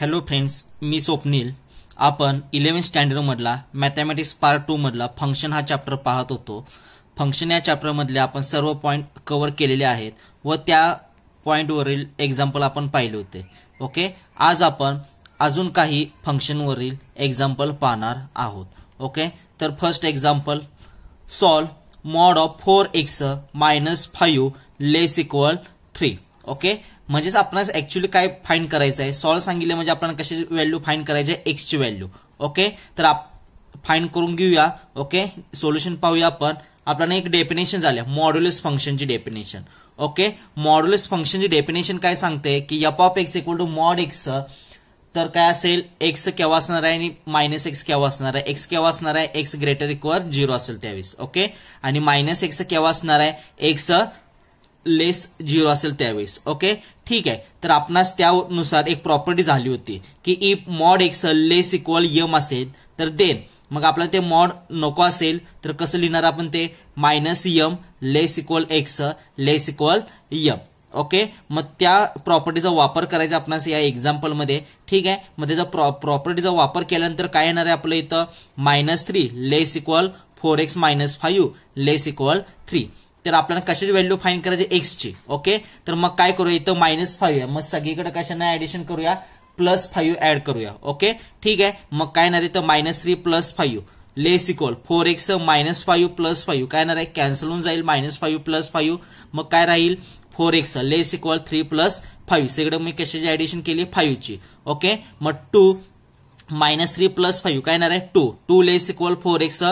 Hello friends मी स्वप्नील आपण eleven स्टँडर्डमधला मॅथमॅटिक्स पार्ट टूमधला फंक्शन हा चॅप्टर पाहत होतो फंक्शन या चॅप्टरमधले आपण सर्व पॉईंट कवर केलेले आहेत व त्या पॉईंटवरील एक्झाम्पल आपण पाहिले होते ओके आज आपण अजून काही फंक्शनवरील एक्झाम्पल पाहणार आहोत ओके तर first example solve mod of four x minus five less equal three okay म्हणजेच आपण ऍक्च्युअली काय फाईन करायचं आहे सॉल्व सांगितलं म्हणजे आपण कशी व्हॅल्यू फाईन करायची आहे एक्सची व्हॅल्यू ओके तर आप फाईंड करून घेऊया ओके सोल्युशन पाहूया आपण आपल्याला एक डेफिनेशन झालं मॉड्युलस फंक्शनची डेफिनेशन ओके मॉड्युलस फंक्शनची डेफिनेशन काय सांगते की f of x equal to mod x तर काय असेल एक्स केव्हा असणार आहे आणि मायनस एक्स केव्हा असणार आहे एक्स केव्हा असणार आहे एक्स ग्रेटर इक्वल झिरो असेल त्यावेळेस ओके आणि मायनस एक्स केव्हा असणार आहे एक्स लेस झिरो असेल त्यावेळेस ओके ठीक आहे तर आपणास त्यानुसार एक प्रॉपर्टी झाली होती की if mod x less equal m असेल तर देन मग आपल्याला ते मॉड नको असेल तर कसं लिहिणार आपण ते minus m less equal x less equal m okay मग त्या प्रॉपर्टीचा वापर करायचा आपणास या एक्झाम्पलमध्ये ठीक आहे मग त्याचा प्रॉ प्रॉपर्टीचा वापर केल्यानंतर काय येणार आहे आपलं इथं minus three less equal four x minus five less equal three तर आपल्याला कशाची व्हॅल्यू फाईन करायची एक्सची ओके तर मग काय करूया इथं मायनस फाईव्ह मग सगळीकडे कशाने ऍडिशन करूया प्लस फाईव्ह ऍड करूया ओके ठीक आहे मग काय येणार इथं minus three plus five less equal four x minus five plus five काय येणार आहे कॅन्सल होऊन जाईल मायनस फाईव्ह प्लस फाईव्ह मग काय राहील four x less equal three plus five सगळं मी कशाची ऍडिशन केली फाईव्ह ची ओके मग two minus three plus five काय येणार आहे two two less equal four x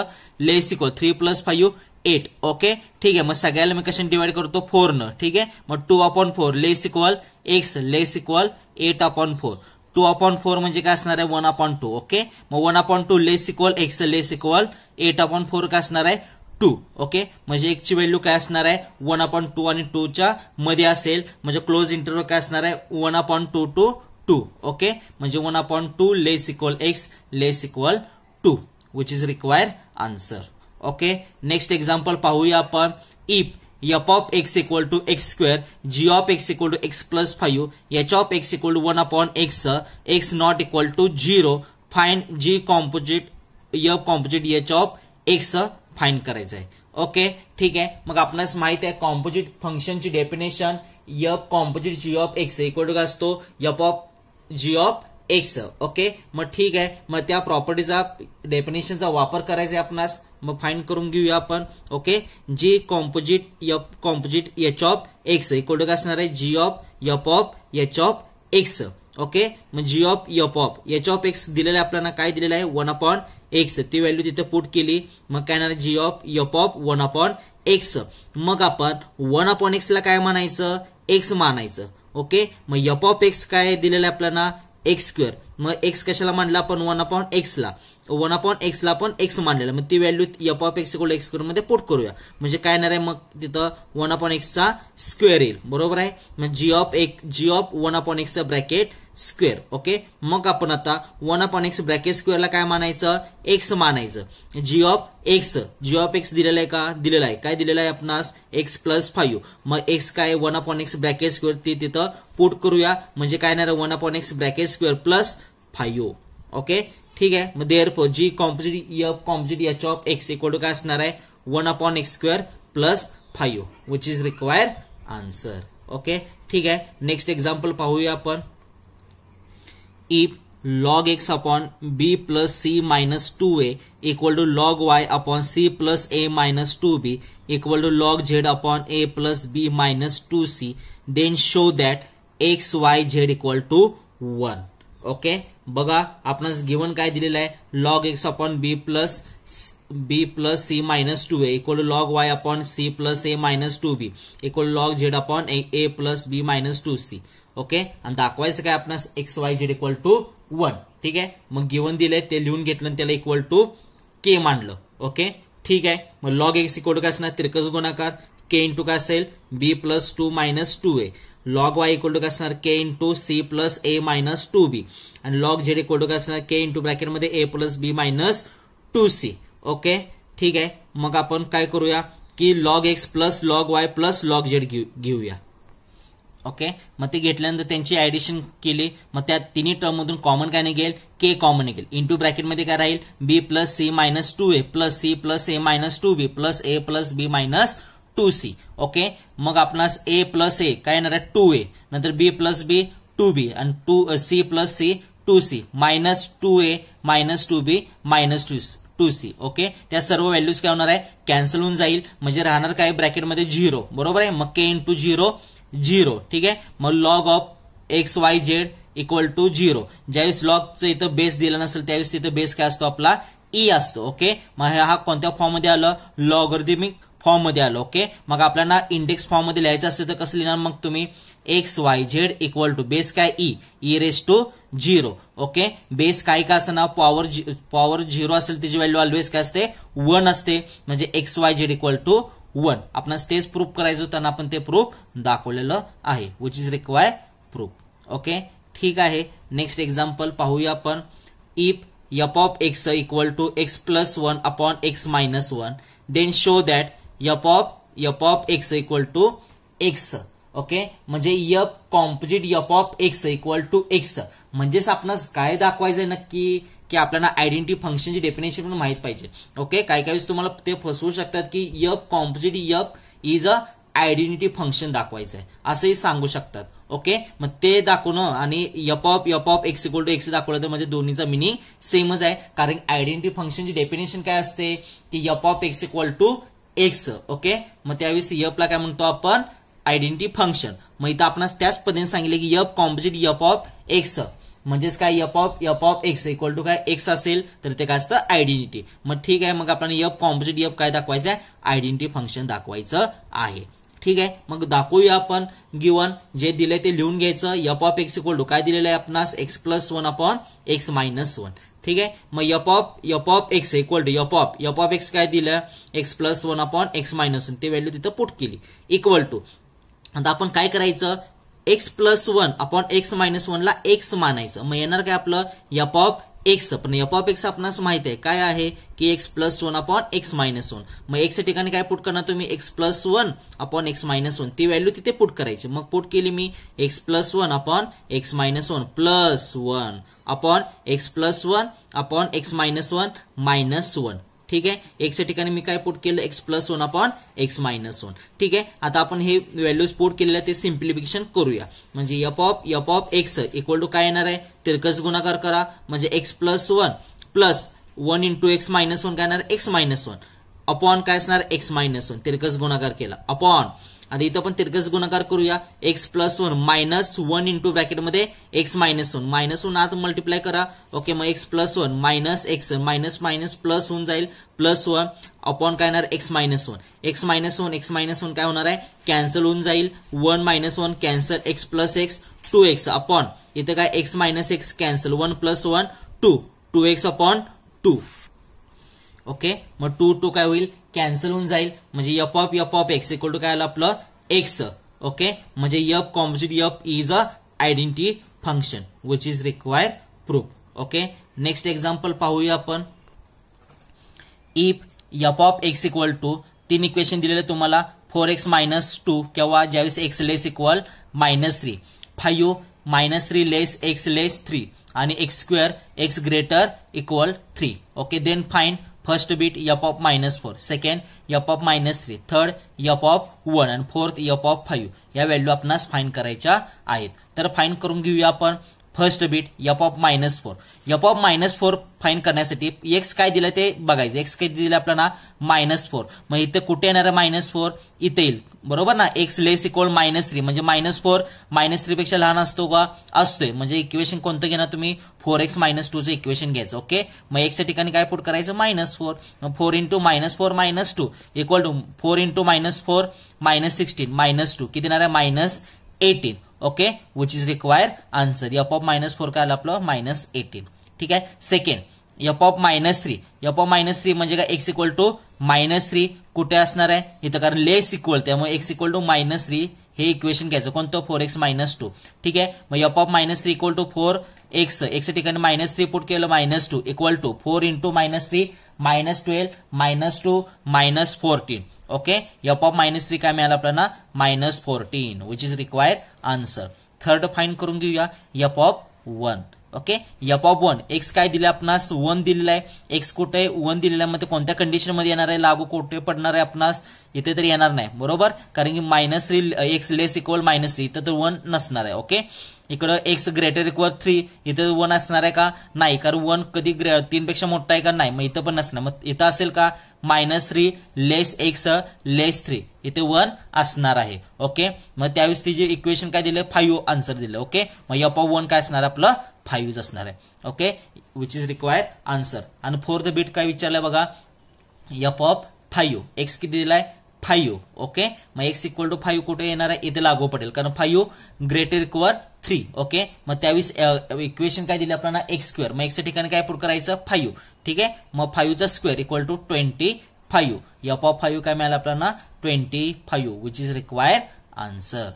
less equal three plus five eight okay ठीक आहे मग सगळ्याला मी कशाने डिवाइड करतो न ठीक आहे मग two upon four less equal x less equal eight upon four two upon four म्हणजे काय असणार आहे वन अपॉन टू ओके मग one upon two less equal x less equal eight upon four काय असणार आहे टू ओके म्हणजे ची व्हॅल्यू काय असणार आहे वन अपॉन टू आणि टूच्या मध्ये असेल म्हणजे क्लोज इंटरव्ह्यू काय असणार आहे one upon two to two okay म्हणजे one upon two less equal x less equal two which is require answer okay next example पाहूया आपण if f of x equal to x square g of x equal to x plus five h of x equal to one upon x x not equal to zero fine g composite f composite h of x fine करायचं आहे okay ठीक आहे मग आपणास माहित आहे composite फंक्शनची definition f composite g of x equal to का असतो f of g of x okay मग ठीक आहे मग त्या प्रॉपर्टीचा डेफिनेशनचा वापर करायचा आहे आपणास मग फाईंड करून घेऊया आपण okay g composite composite h of x equal to काय असणार आहे g of f of h of x okay मग g of f of h of x दिलेलं आहे आपल्याला काय दिलेलं आहे वन अपॉन एक्स ती व्हॅल्यू तिथे पुट केली मग काय येणार g of f of one upon x मग आपण वन अपॉन एक्सला काय मानायचं एक्स मानायचं ओके मग यप ऑफ एक्स काय दिलेलं आहे आपल्याला एक्स स्क्वेअर मग एक्स कशाला मांडला आपण वन अपॉन एक्सला वन अपॉन एक्सला आपण एक्स मांडलेला मग ती value f of x x square मध्ये पोट करूया म्हणजे काय येणार आहे मग तिथं वन अपॉन एक्सचा स्क्वेअर येईल बरोबर आहे मग जी ऑफ एक जी ऑफ वन अपॉन एक्सचा ब्रॅकेट स्क्वेअर ओके मग आपण आता वन अपॉन एक्स ब्रॅकेट स्क्वेअरला काय मानायचं एक्स मानायचं g of x g of x दिलेलं आहे का दिलेलं आहे काय दिलेलं आहे आपणास एक्स प्लस फाईव्ह मग एक्स काय one upon x bracket square ती तिथं पुट करूया म्हणजे काय येणार one upon x bracket square plus five okay ठीक आहे मग there four G composite f composite याच्या ऑफ एक्स इक्वल टू काय असणार आहे one upon x square plus five which is require answer okay ठीक आहे नेक्स्ट एक्झाम्पल पाहूया आपण if log x upon b plus c minus 2a equal to log y upon c plus a minus 2b equal to log z upon a plus b minus 2c then show that x y z equal to 1 okay बघा आपण given काय दिलेलं आहे log x upon b plus b plus c minus two a equal log y upon c plus a minus two b equal log z upon a plus b minus two c okay आणि दाखवायचं काय आपण x y z equal to one ठीक आहे मग given दिलंय ते लिहून घेतलं आणि त्याला इक्वल टू के मांडलं ओके ठीक आहे मग लॉग एक्स इक्वल टू काय असणार तिरकस गुणाकार के इंटू काय असेल b plus two minus two a log y equal to काय असणार k to c plus a minus two b आणि लॉग जेड इक्वल टू काय असणार के इंटू ब्रॅकेटमध्ये a plus b minus two c okay ठीक आहे मग आपण काय करूया की log x plus log y plus log z घेऊ घेऊया ओके मग ते घेतल्यानंतर त्यांची ऍडिशन केली मग त्या तिन्ही टर्ममधून कॉमन काय निघेल के कॉमन निघेल इंटू ब्रॅकेटमध्ये काय राहील b plus c minus two a plus c plus a minus two b plus a plus b minus two c okay मग आपणास ए प्लस ए काय येणार आहे टू ए नंतर बी प्लस बी टू बी आणि two c plus c two c minus two a minus two b minus two two c okay त्या सर्व values काय होणार आहे कॅन्सल होऊन जाईल म्हणजे राहणार काय ब्रॅकेटमध्ये झिरो बरोबर आहे मग के टू झिरो झिरो ठीक आहे मग log of x y z equal to zero ज्यावेळेस लॉगचं इथं बेस दिला नसेल त्यावेळेस तिथं बेस काय असतो आपला ई e असतो ओके मग हा कोणत्या फॉर्ममध्ये आलं मी फॉर्ममध्ये आलो ओके मग आपल्याला इंडेक्स मध्ये लिहायचं असेल तर कसं लिहिणार मग तुम्ही x y z equal to base काय e e raise to zero okay base काय का ना पॉवर पॉवर झिरो असेल त्याची व्हॅल्यू ऑलवेज काय असते वन असते म्हणजे x y z equal to one आपण तेच प्रूफ करायचं त्यांना आपण ते प्रूफ दाखवलेलं आहे which is require proof okay ठीक आहे नेक्स्ट एक्झाम्पल पाहूया आपण if f of x equal to x plus one upon x minus one then show that f of f of x equal to x okay म्हणजे f composite f of x equal to x म्हणजेच आपण काय दाखवायचंय नक्की की आपल्याला identity फंक्शनची definition पण माहित पाहिजे ओके काही काही तुम्हाला ते फसवू शकतात की f composite f is a identity function दाखवायचंय असंही सांगू शकतात ओके मग ते दाखवणं आणि f of f of x equal to x दाखवलं तर म्हणजे दोन्हीचा मिनिंग सेमच आहे कारण आयडेंटिटी फंक्शनची डेफिनेशन काय असते की f of x equal to x okay मग त्यावेळेस यपला काय म्हणतो आपण आयडेंटिटी फंक्शन मग इथं आपण त्याच पद्धतीने सांगितले की f composite f of x म्हणजेच काय f of f of x equal to काय एक्स असेल तर ते काय असतं आयडेंटिटी मग ठीक आहे मग आपण यप कॉम्पोजिट यप काय दाखवायचं आहे आयडेंटिटी फंक्शन दाखवायचं आहे ठीक आहे मग दाखवूया आपण गिवन जे दिले ते लिहून घ्यायचं f of x equal to काय दिलेलं आहे आपणास x plus one upon x minus one ठीक आहे मग f of f of x equal to f f of x काय दिलं x plus one upon x minus one ते व्हॅल्यू तिथं पुट केली इक्वल टू आता आपण काय करायचं x plus one upon x minus वनला एक्स मानायचं मग येणार काय आपलं यपॉप एक्स पण एफ ऑफ आपणास माहित आहे काय आहे की x plus one upon x minus one मग एक्सच्या ठिकाणी काय पुट करणार तुम्ही x plus one upon x minus one ती व्हॅल्यू तिथे पुट करायची मग पुट केली मी x plus one upon x minus one plus one upon x plus one upon x minus one minus one ठीक आहे एक्सच्या ठिकाणी मी काय पुट केलं x plus one upon x minus one ठीक आहे आता आपण हे व्हॅल्यूज पुट केलेलं ते सिम्प्लिफिकेशन करूया म्हणजे f of f of x equal to काय येणार आहे तिरकस गुणाकार करा म्हणजे x plus one plus one into x minus one काय येणार एक्स मायनस वन अपॉन काय असणार एक्स मायनस वन तिरकस गुणाकार केला अपॉन आता इथं पण तिरकस गुणाकार करूया x plus one minus one into ब्रॅकेटमध्ये x minus one minus one आत मल्टिप्लाय करा ओके मग x plus one minus x minus minus plus होऊन जाईल प्लस वन अपॉन काय होणार x minus one x minus one x minus one काय होणार आहे कॅन्सल होऊन जाईल one minus one cancel x plus x two x upon इथं काय x minus x cancel one plus one two two x upon two okay मग two two काय होईल कॅन्सल होऊन जाईल म्हणजे f of f of x equal to काय आलं आपलं एक्स ओके म्हणजे f composite f is a identity function which is require proof okay next example पाहूया आपण if f of x equal to तीन इक्वेशन दिलेले तुम्हाला फोर एक्स मायनस टू किंवा ज्यावेळेस x less equal minus three five minus three less x less three आणि x square x greater equal three okay then find first bit f of minus four second f of minus three third f of one and fourth f of five या value आपणास find करायच्या आहेत तर find करून घेऊया आपण first bit f of minus four f of minus four find करण्यासाठी x काय दिलं ते बघायचं एक्स काय दिलं आपल्याला मायनस फोर मग इथं कुठे येणार मायनस फोर इथे येईल बरोबर ना x less equal minus three म्हणजे मायनस फोर मायनस थ्री पेक्षा लहान असतो का असतोय म्हणजे इक्वेशन कोणतं घेणार तुम्ही फोर एक्स मायनस टूचं इक्वेशन घ्यायचं ओके मग एक्सच्या ठिकाणी काय पुट करायचं मायनस फोर मग four into minus four minus two equal to four into minus four minus sixteen minus two किती येणार आहे minus eighteen okay which is require answer f of minus four काय आलं आपलं मायनस एटीन ठीक आहे second f of minus three f of minus three म्हणजे काय x equal to minus three कुठे असणार आहे इथं कारण लेस इक्वल त्यामुळे x equal to minus three हे इक्वेशन घ्यायचं कोणतं फोर एक्स मायनस टू ठीक आहे मग f of minus three equal to four x x ठिकाणी मायनस थ्री पुट केलं minus two equal to four into minus three minus twelve minus two minus fourteen okay f of minus three काय मिळालं आपल्याला minus fourteen which is required answer third fine करून घेऊया f of one okay f of one x काय दिलं आपणास one दिलेलं आहे एक्स कुठे वन दिलेलं आहे मग ते कोणत्या कंडिशनमध्ये येणार आहे लागू कुठे पडणार आहे आपणास इथे तरी येणार नाही बरोबर कारण की minus three x less equal minus three इथं तर वन नसणार आहे ओके इकडं एक्स ग्रेटर इक्वल थ्री इथं वन असणार आहे का नाही कारण वन कधी ग्रे तीनपेक्षा मोठा आहे का नाही मग इथं पण नसणार मग इथं असेल का minus three less x less three इथे वन असणार आहे ओके मग त्यावेळेस तिचे इक्वेशन काय दिलं फाईव्ह आन्सर दिलं ओके मग यप ऑफ वन काय असणार आपलं फाईव्ह असणार आहे okay which is required answer आणि फोर्थ बीट काय विचारलंय बघा यप ऑफ फाईव्ह एक्स किती दिलाय फाईव्ह ओके मग एक्स इक्वल टू फाईव्ह कुठे येणार आहे इथे लागू पडेल कारण five greater equal three okay मग त्यावेळी इक्वेशन काय दिलं आपल्याला एक्स स्क्वेअर मग एक्स ठिकाणी काय पुढ करायचं फाईव्ह ठीक आहे मग फाईव्हचा square equal to twenty five f of five काय मिळालं आपल्याला twenty five which is require answer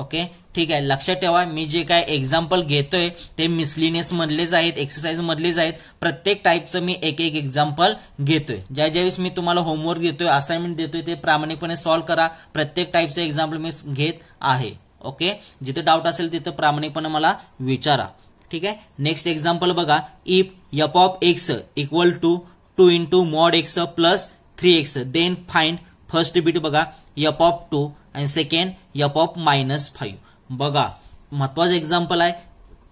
okay ठीक आहे लक्षात ठेवा मी जे काय एक्झाम्पल घेतोय ते मिसलिनियस मधलेच आहेत एक्सरसाइज मधलेच आहेत प्रत्येक टाईपचं मी एक एक एक्झाम्पल घेतोय ज्या ज्यावेळेस मी तुम्हाला होमवर्क देतोय असाइनमेंट देतोय ते प्रामाणिकपणे सॉल्व करा प्रत्येक टाईपचं एक्झाम्पल मी घेत आहे ओके जिथे डाऊट असेल तिथं प्रामाणिकपणे मला विचारा ठीक आहे नेक्स्ट एक्झाम्पल बघा if f of x equal to two into mod x plus three x then find first beat बघा यप ऑफ टू आणि second f of of minus five बघा महत्वाचं एक्झाम्पल आहे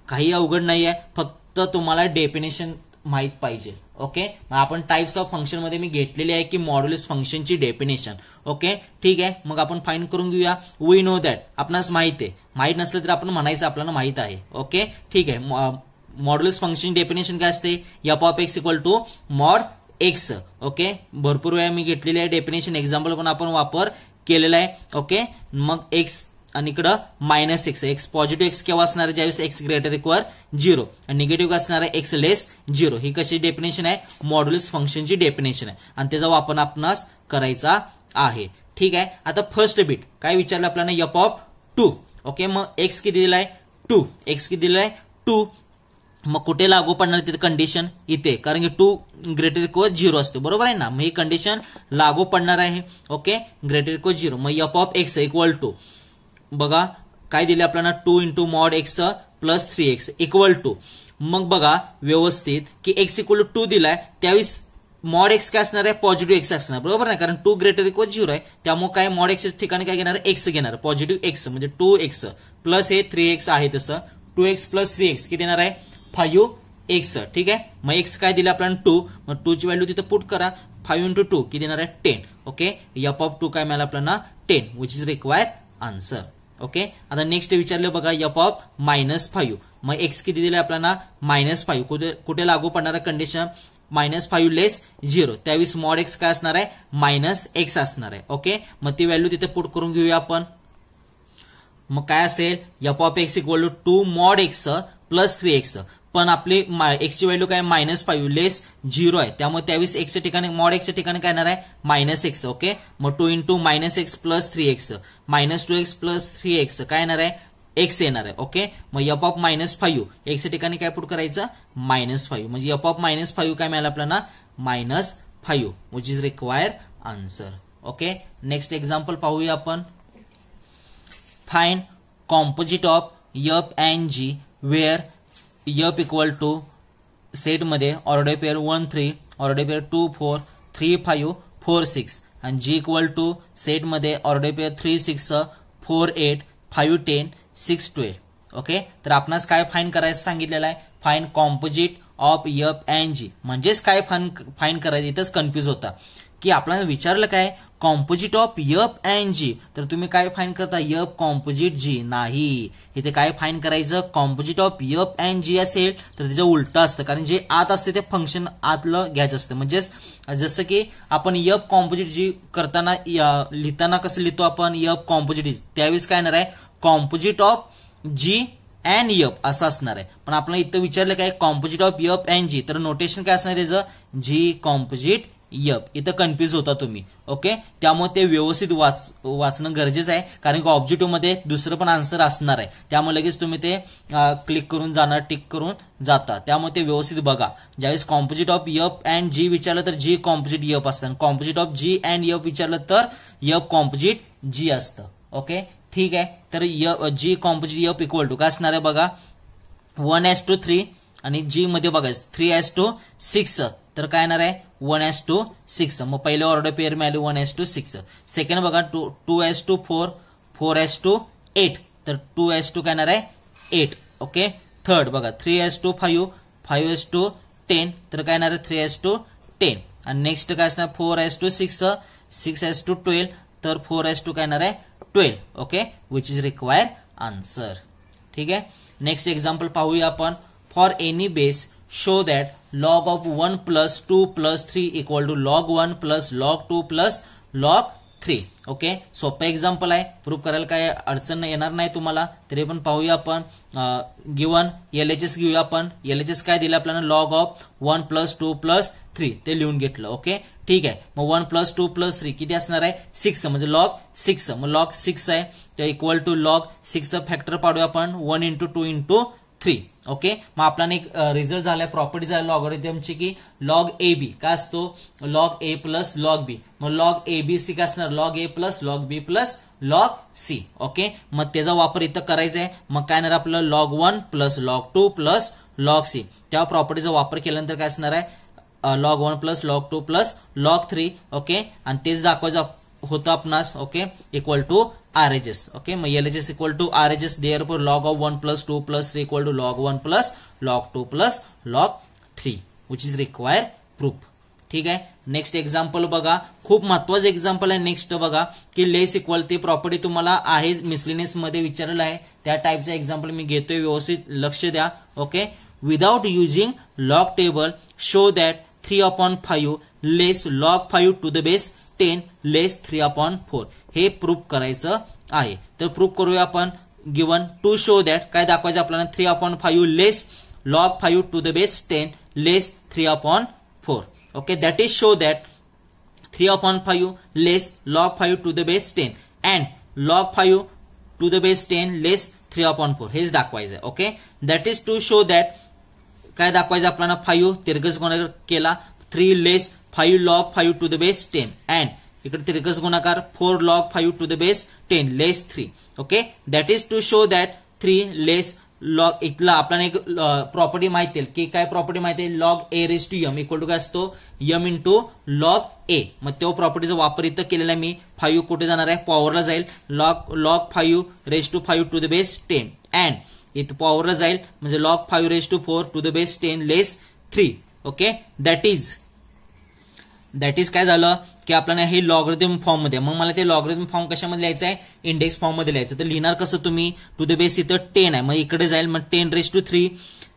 काही अवघड नाही आहे फक्त तुम्हाला डेफिनेशन माहीत पाहिजे ओके मग आपण टाइप्स ऑफ फंक्शन मध्ये मी घेतलेली आहे की मॉड्युलस फंक्शनची डेफिनेशन ओके ठीक आहे मग आपण फाईन करून घेऊया वी नो दॅट आपणास माहीत आहे माहीत नसलं तर आपण म्हणायचं आपल्याला माहित आहे ओके ठीक आहे मॉड्युलस फंक्शन डेफिनेशन काय असते f of of x equal to mod x okay भरपूर वेळा मी घेतलेली आहे डेफिनेशन एक्झाम्पल पण आपण वापर केलेला आहे ओके मग एक्स आणि इकडं minus x x positive x केव्हा असणार आहे ज्यावेळेस एक्स ग्रेटर इक्वल झिरो आणि निगेटिव्ह असणार आहे एक्स लेस झिरो ही कशी डेफिनेशन आहे मॉड्युल्स फंक्शनची डेफिनेशन आहे आणि त्याचा वापर आपणास करायचा आहे ठीक आहे आता फर्स्ट बीट काय विचारलं आपल्याला यप ऑफ टू ओके मग एक्स किती दिलाय टू एक्स किती दिलाय टू मग कुठे लागू पडणार तिथे कंडिशन इथे कारण की टू ग्रेटर इक्वल झिरो असतो बरोबर आहे ना मग ही कंडिशन लागू पडणार आहे ओके ग्रेटर इक्वल झिरो मग f of x equal to बघा काय दिले आपल्याला two into mod x plus three x equal to मग बघा व्यवस्थित की एक्स इक्वल टू दिलाय त्यावेळेस मॉड एक्स काय असणार आहे पॉझिटिव्ह एक्स असणार बरोबर नाही कारण टू ग्रेटर इक्वल झिरो आहे त्यामुळे काय मॉड एक्स ठिकाणी काय घेणार एक्स घेणार पॉझिटिव्ह एक्स म्हणजे टू एक्स प्लस हे थ्री एक्स आहे तसं two x plus three x किती येणार आहे फाईव्ह एक्स ठीक आहे मग एक्स काय दिलं आपल्याला टू मग टूची व्हॅल्यू तिथं पुट करा फाईव्ह इंटू टू किती देणार आहे ten okay f of two काय मिळालं आपल्याला ten which is require answer okay आता नेक्स्ट विचारलं बघा यप ऑफ मायनस फाईव्ह मग एक्स किती दिलं आपल्याला मायनस फाईव्ह कुठे कुठे लागू पडणार condition minus five less zero त्यावेळी मॉड एक्स काय असणार आहे मायनस एक्स असणार आहे ओके मग ती व्हॅल्यू तिथे पुट करून घेऊया आपण मग काय असेल f of x equal to two mod x plus three x पण आपली माय एक्सची व्हॅल्यू काय मायनस फाईव्ह लेस झिरो आहे त्यामुळे त्यावेळी एक्सच्या ठिकाणी मॉड एक्सच्या ठिकाणी काय येणार आहे मायनस एक्स ओके मग two into minus x plus three x minus two x plus three x काय येणार आहे एक्स येणार आहे ओके मग यप ऑफ मायनस फाईव्ह एक्सच्या ठिकाणी काय पुट करायचं मायनस फाईव्ह म्हणजे यप ऑफ मायनस फाईव्ह काय मिळालं आपल्याला minus five which is require answer okay next example पाहूया आपण find composite of f and g where f equal to सेटमध्ये order pair one three order pair two four three five four six आणि g equal to सेटमध्ये order pair three six four eight five ten six twelve okay तर आपणास काय find करायचं सांगितलेलं आहे find composite of f and g म्हणजेच काय फाईन फाईन करायचं इथंच कन्फ्यूज होता की आपल्याला विचारलं काय composite of f and g तर तुम्ही काय फाईन करता यप कॉम्पोजिट जी नाही इथे काय फाईन करायचं composite of f and g असेल तर त्याचं उलटं असतं कारण जे आत असते ते फंक्शन आतलं घ्यायचं असतं म्हणजेच जसं की आपण यप कॉम्पोजिट जी करताना लिहिताना कसं लिहितो आपण यप कॉम्पोजिट त्यावेळेस काय येणार आहे composite of g and f असं असणार आहे पण आपल्याला इथं विचारलं काय composite of f and g तर नोटेशन काय असणार त्याचं जी कॉम्पोजिट यप इथं कन्फ्यूज होता तुम्ही ओके त्यामुळे ते व्यवस्थित वाच वाचणं गरजेचं आहे कारण की ऑब्जेक्टिव्ह मध्ये दुसरं पण आन्सर असणार आहे त्यामुळे लगेच तुम्ही ते क्लिक करून जाणार टिक करून जाता त्यामुळे ते व्यवस्थित बघा ज्यावेळेस composite of f and g विचारलं तर जी कॉम्पोजिट यप असतं composite of g and f विचारलं तर यप कॉम्पोजिट जी असतं ओके ठीक आहे तर f g composite f equal to काय असणार आहे बघा वन एस टू थ्री आणि जी मध्ये बघा थ्री एस टू सिक्स तर काय येणार आहे वन एस टू सिक्स मग पहिले ऑर्डर पेअर मिळाली one s to six second बघा two two s to four four s to eight तर टू एस टू काय येणार आहे एट ओके थर्ड बघा three s to five five s to ten तर काय येणार आहे थ्री एस टू टेन आणि नेक्स्ट काय असणार four s to six six s to twelve तर फोर एस टू काय येणार आहे twelve okay which is require answer ठीक आहे नेक्स्ट एक्झाम्पल पाहूया आपण for any base show that log of 1 plus 2 plus 3 equal to log 1 plus log 2 plus log 3 okay सोपं example आहे प्रूव्ह करायला काय अडचण येणार नाही तुम्हाला तरी पण पाहूया आपण गिवन एल एच एस घेऊया आपण एल एच एस काय दिलं आपल्याला log of one plus two plus three ते लिहून घेतलं ओके ठीक आहे मग one plus two plus three किती असणार आहे सिक्स म्हणजे लॉग सिक्स मग लॉग सिक्स आहे ते इक्वल टू लॉग सिक्सचं फॅक्टर पाडूया आपण one into two into three okay मग आपला एक रिझल्ट झालाय प्रॉपर्टी झाली लॉगरिथमची की लॉग ए बी काय असतो log a plus log b मग लॉग ए बी सी काय असणार log a plus log b plus log c okay मग त्याचा वापर इथं करायचा आहे मग काय येणार आपलं log one plus log two plus log c त्या प्रॉपर्टीचा वापर केल्यानंतर काय असणार आहे log one plus log two plus log three okay आणि तेच दाखवायचं होतं आपणास okay equal to R H S okay is equal to RHS. Equal to R H S there plus log of one plus two plus three equal to log one plus log two plus log three which is require proof ठीक आहे next example बघा खूप महत्वाचं example आहे next बघा की लेस equal ते property तुम्हाला आहे मिसलिनियस मध्ये विचारलेलं आहे त्या टाईपचं एक्झाम्पल मी घेतोय व्यवस्थित लक्ष द्या okay without using log table show that three upon five less log five to the base ten less three upon four हे प्रूफ करायचं आहे तर प्रूफ करूया आपण गिवन टू शो दॅट काय दाखवायचं आपल्याला three upon five less log five to the base ten less three upon four okay that is show that three upon five less log five to the base ten and log five to the base ten less three upon four हेच दाखवायचं आहे okay that is to show that काय दाखवायचं आपल्याला five तिरगज गुणाकार केला three less five log five to the base ten and इकडे त्रिकस गुणाकार four log five to the base ten less three okay that is to show that three less log इथला आपल्याला एक प्रॉपर्टी माहिती आहे की काय प्रॉपर्टी माहिती आहे log a raise to m equal to काय असतो यम टू लॉग ए मग तो प्रॉपर्टीचा वापर इथं केलेला मी फाईव्ह कुठे जाणार आहे पॉवरला जाईल log log five raise to five to the base ten and इथं पॉवरला जाईल म्हणजे log five raise to four to the base ten less three okay that is that is काय झालं की आपल्याला हे फॉर्म मध्ये मग मला ते लॉगरिदम फॉर्म कशामध्ये लिहायचं आहे इंडेक्स फॉर्म मध्ये लिहायचं तर लिहिणार कसं तुम्ही टू द बेस इथं टेन आहे मग इकडे जाईल मग ten raise to three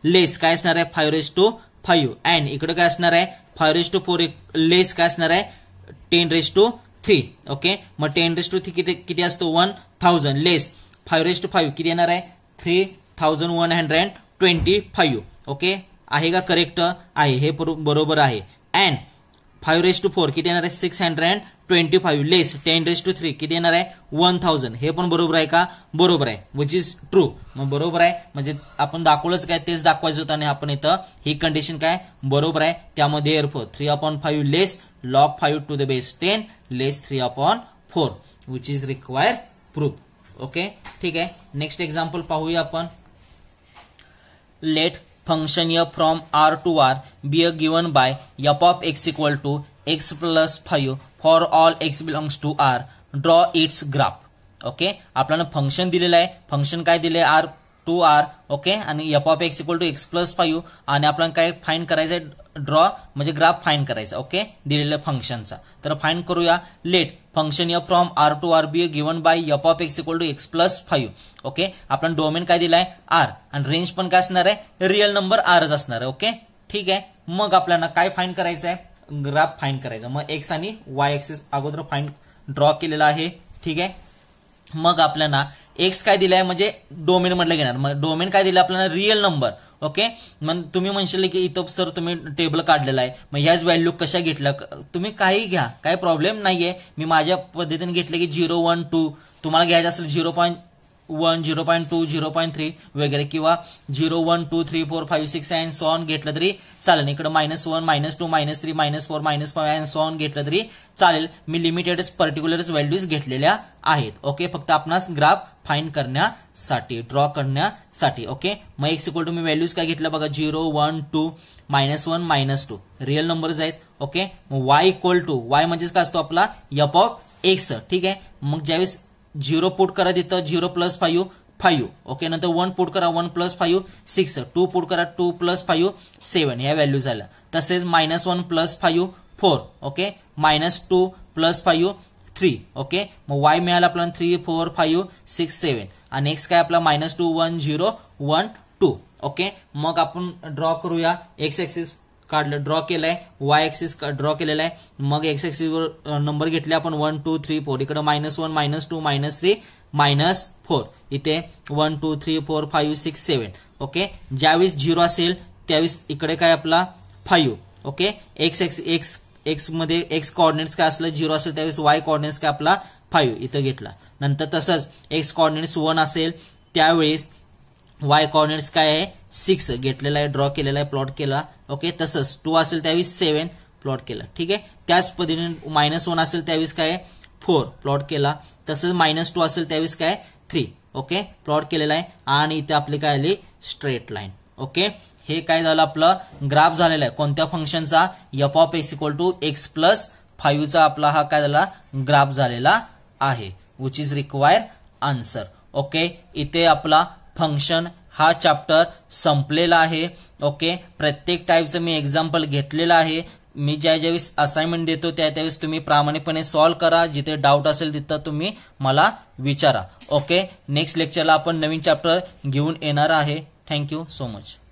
less काय असणार आहे five raise to five and इकडे काय असणार आहे five raise to four less काय असणार आहे ten raise to three okay मग टेन रेस टू थ्री किती किती असतो one thousand less five raise to five किती येणार आहे three thousand one hundred twenty five okay आहे का करेक्ट आहे हे बरोबर आहे and five raise to four किती येणार आहे six hundred twenty five less ten raise to three किती येणार आहे वन थाउजंड हे पण बरोबर आहे का बरोबर आहे विच इज ट्रू मग बरोबर आहे म्हणजे आपण दाखवलंच काय तेच दाखवायचं होतं आणि आपण इथं ही कंडिशन काय बरोबर आहे त्यामध्ये therefore three upon five less log five to the base ten less three upon four which is require proof okay ठीक आहे नेक्स्ट एक्झाम्पल पाहूया आपण let function f from r to r be given by f of x equal to x plus 5 for all x belongs to r. Draw its graph okay आपल्याला function दिलेलं आहे function काय दिले R to R okay आणि f of x equal to x plus five आणि आपल्याला काय find करायचं ड्रॉ म्हणजे ग्राफ फाईन करायचा ओके दिलेल्या फंक्शनचा तर फाईन करूया let function f from R to R be given by f of x equal to x plus five okay आपण डोमेन काय दिलाय आर आणि रेंज पण काय असणार आहे रियल नंबर आरच असणार आहे ओके ठीक आहे मग आपल्याला काय फाइंड करायचं आहे ग्राफ फाइंड करायचा मग एक्स आणि वाय एक्सेस अगोदर फाइंड ड्रॉ केलेला आहे ठीक आहे मग आपल्याला एक्स काय दिलाय म्हणजे डोमेन म्हटलं घेणार मग डोमेन काय दिलं आपल्याला रिअल नंबर ओके मग तुम्ही म्हणशील की इथं सर तुम्ही टेबल काढलेला आहे मग ह्याच व्हॅल्यू कशा घेतल्या तुम्ही काही घ्या काही प्रॉब्लेम नाहीये मी माझ्या पद्धतीने घेतले की झिरो वन टू तुम्हाला घ्यायचं असेल zero point one zero point two zero point three वगैरे किंवा zero one two three four five six n and on घेतलं तरी चालेल इकडे minus one minus two minus three minus four minus five and so on घेतलं तरी चालेल मी limited पर्टिक्युलरच values घेतलेल्या आहेत ओके फक्त आपणास ग्राफ फाईन करण्यासाठी ड्रॉ करण्यासाठी ओके मग एक्स इक्वल टू मी व्हॅल्यूज काय घेतलं बघा zero one two minus one minus two real numbers आहेत okay y equal to y म्हणजेच काय असतो आपला यप ऑफ एक्स ठीक आहे मग ज्यावेळेस झिरो पुट करा तिथं zero plus five five okay नंतर वन पुट करा one plus five six two put करा टू प्लस फाईव्ह सेवन या व्हॅल्यू झाल्या तसेच minus one plus five four okay minus two plus five three okay मग y मिळाला आपल्याला three four five six seven आणि next काय आपला minus two one zero one two okay मग आपण ड्रॉ करूया एक्स एक्सिस काढलं ड्रॉ केलंय वाय एक्सिस ड्रॉ केलेलं आहे मग एक्स वर नंबर घेतले आपण वन टू थ्री फोर इकडे minus one minus two minus three minus four इथे one two three four five six seven okay ज्यावेळेस झिरो असेल त्यावेळेस इकडे काय आपला five okay x x x x मध्ये एक्स कॉर्डिनेट्स काय असलं झिरो असेल त्यावेळेस वाय कॉर्डिनेट्स काय आपला फाईव्ह इथं घेतला नंतर तसंच एक्स कॉर्डिनेट्स वन असेल त्यावेळेस वाय कॉर्डिनेट्स काय आहे सिक्स घेतलेला आहे ड्रॉ केलेला आहे प्लॉट केला ओके तसंच टू असेल त्यावीस सेवन प्लॉट केला ठीक आहे त्याच पद्धतीने मायनस वन असेल त्यावीस काय फोर प्लॉट केला तसंच मायनस टू असेल त्यावीस काय थ्री ओके प्लॉट केलेला आहे आणि इथे आपली काय आली स्ट्रेट लाईन ओके हे काय झालं आपलं ग्राफ झालेलं आहे कोणत्या फंक्शनचा f of x equal to x plus फाईव्हचा आपला हा काय झाला ग्राफ झालेला आहे which is require answer okay इथे आपला फंक्शन हा चॅप्टर संपलेला आहे ओके प्रत्येक टाईपचं मी एक्झाम्पल घेतलेलं आहे मी ज्या ज्यावेळेस असाइनमेंट देतो त्या त्यावेळेस तुम्ही प्रामाणिकपणे सॉल्व्ह करा जिथे डाऊट असेल तिथं तुम्ही मला विचारा ओके नेक्स्ट लेक्चरला आपण नवीन चॅप्टर घेऊन येणार आहे थँक्यू सो मच